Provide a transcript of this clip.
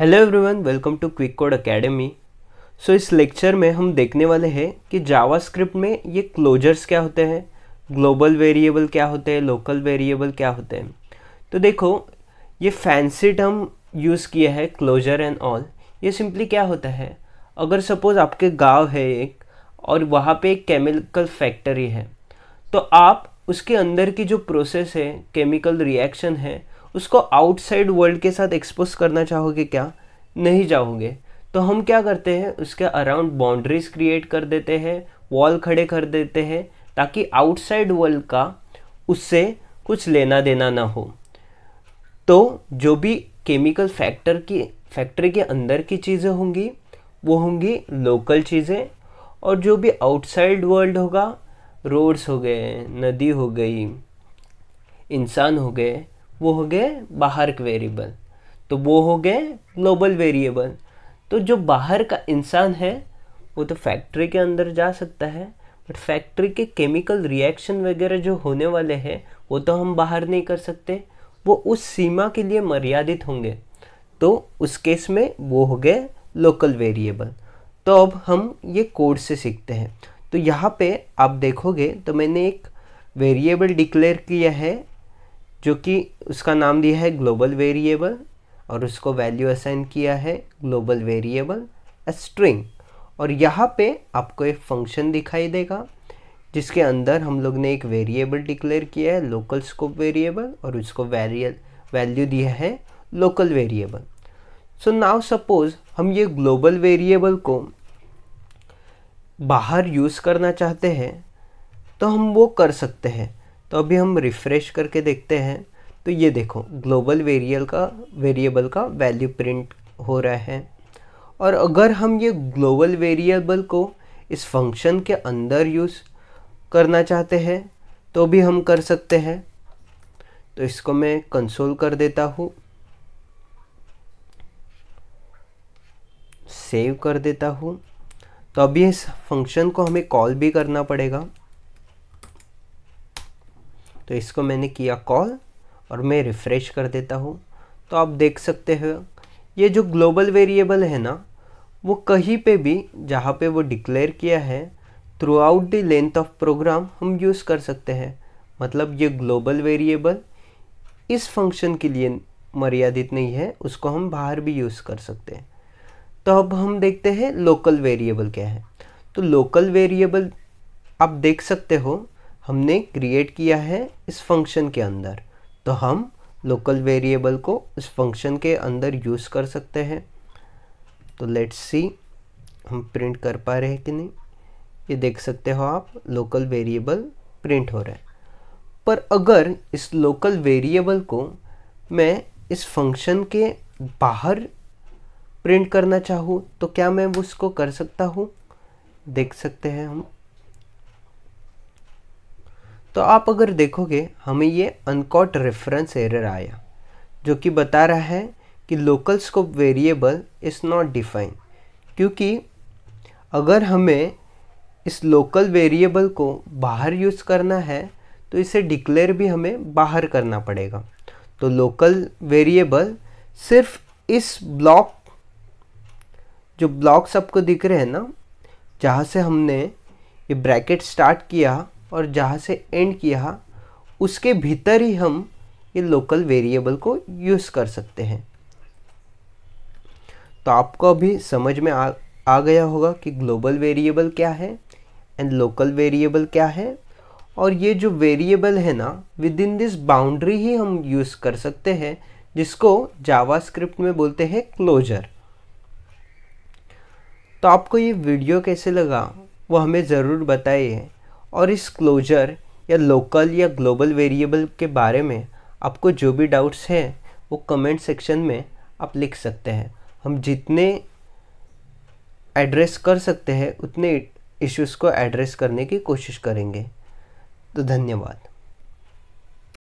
hello everyone welcome to Quick Code Academy so इस lecture में हम देखने वाले हैं कि जावास्क्रिप्ट में ये क्लोजर्स क्या होते हैं ग्लोबल वेरिएबल क्या होते हैं लोकल वेरिएबल क्या होते हैं तो देखो ये फैंसी टर्म यूज़ किया है क्लोजर एंड ऑल ये सिंपली क्या होता है अगर सपोज़ आपके गाँव है एक और वहाँ पे एक केमिकल फैक्ट्री है तो आप उसके अंदर की जो प्रोसेस है केमिकल रिएक्शन है उसको आउटसाइड वर्ल्ड के साथ एक्सपोज करना चाहोगे क्या नहीं चाहोगे तो हम क्या करते हैं उसके अराउंड बाउंड्रीज क्रिएट कर देते हैं वॉल खड़े कर देते हैं ताकि आउटसाइड वर्ल्ड का उससे कुछ लेना देना ना हो तो जो भी केमिकल फैक्टर की फैक्ट्री के अंदर की चीज़ें होंगी वो होंगी लोकल चीज़ें और जो भी आउटसाइड वर्ल्ड होगा रोड्स हो गए नदी हो गई इंसान हो गए वो हो गए बाहर के वेरिएबल तो वो हो गए ग्लोबल वेरिएबल तो जो बाहर का इंसान है वो तो फैक्ट्री के अंदर जा सकता है बट फैक्ट्री के केमिकल रिएक्शन वगैरह जो होने वाले हैं वो तो हम बाहर नहीं कर सकते वो उस सीमा के लिए मर्यादित होंगे तो उस केस में वो हो गए लोकल वेरिएबल तो अब हम ये कोड से सीखते हैं तो यहाँ पे आप देखोगे तो मैंने एक वेरिएबल डिक्लेयर किया है जो कि उसका नाम दिया है ग्लोबल वेरिएबल और उसको वैल्यू असाइन किया है ग्लोबल वेरिएबल स्ट्रिंग और यहाँ पे आपको एक फंक्शन दिखाई देगा जिसके अंदर हम लोग ने एक वेरिएबल डिक्लेयर किया है लोकल स्कोप वेरिएबल और उसको वेरियल वैल्यू दिया है local variable so now suppose हम ये ग्लोबल वेरिएबल को बाहर यूज़ करना चाहते हैं तो हम वो कर सकते हैं तो अभी हम रिफ़्रेश करके देखते हैं तो ये देखो ग्लोबल वेरियल का वेरिएबल का वैल्यू प्रिंट हो रहा है और अगर हम ये ग्लोबल वेरिएबल को इस फंक्शन के अंदर यूज़ करना चाहते हैं तो भी हम कर सकते हैं तो इसको मैं कंसोल कर देता हूँ सेव कर देता हूँ तो अभी इस फंक्शन को हमें कॉल भी करना पड़ेगा तो इसको मैंने किया कॉल और मैं रिफ़्रेश कर देता हूँ तो आप देख सकते हो ये जो ग्लोबल वेरिएबल है ना वो कहीं पे भी जहाँ पे वो डिक्लेयर किया है throughout the length of program हम यूज़ कर सकते हैं मतलब ये ग्लोबल वेरिएबल इस फंक्शन के लिए मर्यादित नहीं है उसको हम बाहर भी यूज़ कर सकते हैं तो अब हम देखते हैं लोकल वेरिएबल क्या है तो लोकल वेरिएबल आप देख सकते हो हमने क्रिएट किया है इस फंक्शन के अंदर तो हम लोकल वेरिएबल को इस फंक्शन के अंदर यूज़ कर सकते हैं तो लेट्स सी हम प्रिंट कर पा रहे हैं कि नहीं ये देख सकते हो आप लोकल वेरिएबल प्रिंट हो रहा है पर अगर इस लोकल वेरिएबल को मैं इस फंक्शन के बाहर प्रिंट करना चाहूँ तो क्या मैं उसको कर सकता हूँ देख सकते हैं हम तो आप अगर देखोगे हमें ये अनकॉट रेफरेंस एरर आया जो कि बता रहा है कि local scope variable is not define क्योंकि अगर हमें इस लोकल वेरिएबल को बाहर यूज़ करना है तो इसे डिक्लेयर भी हमें बाहर करना पड़ेगा तो लोकल वेरिएबल सिर्फ इस ब्लॉक जो ब्लॉक्स आपको दिख रहे हैं ना जहाँ से हमने ये ब्रैकेट स्टार्ट किया और जहाँ से एंड किया उसके भीतर ही हम ये लोकल वेरिएबल को यूज़ कर सकते हैं तो आपको अभी समझ में आ आ गया होगा कि ग्लोबल वेरिएबल क्या है एंड लोकल वेरिएबल क्या है और ये जो वेरिएबल है ना विद इन दिस बाउंड्री ही हम यूज़ कर सकते हैं जिसको जावास्क्रिप्ट में बोलते हैं क्लोजर तो आपको ये वीडियो कैसे लगा वो हमें ज़रूर बताइए और इस क्लोजर या लोकल या ग्लोबल वेरिएबल के बारे में आपको जो भी डाउट्स हैं वो कमेंट सेक्शन में आप लिख सकते हैं हम जितने एड्रेस कर सकते हैं उतने इश्यूज़ को एड्रेस करने की कोशिश करेंगे तो धन्यवाद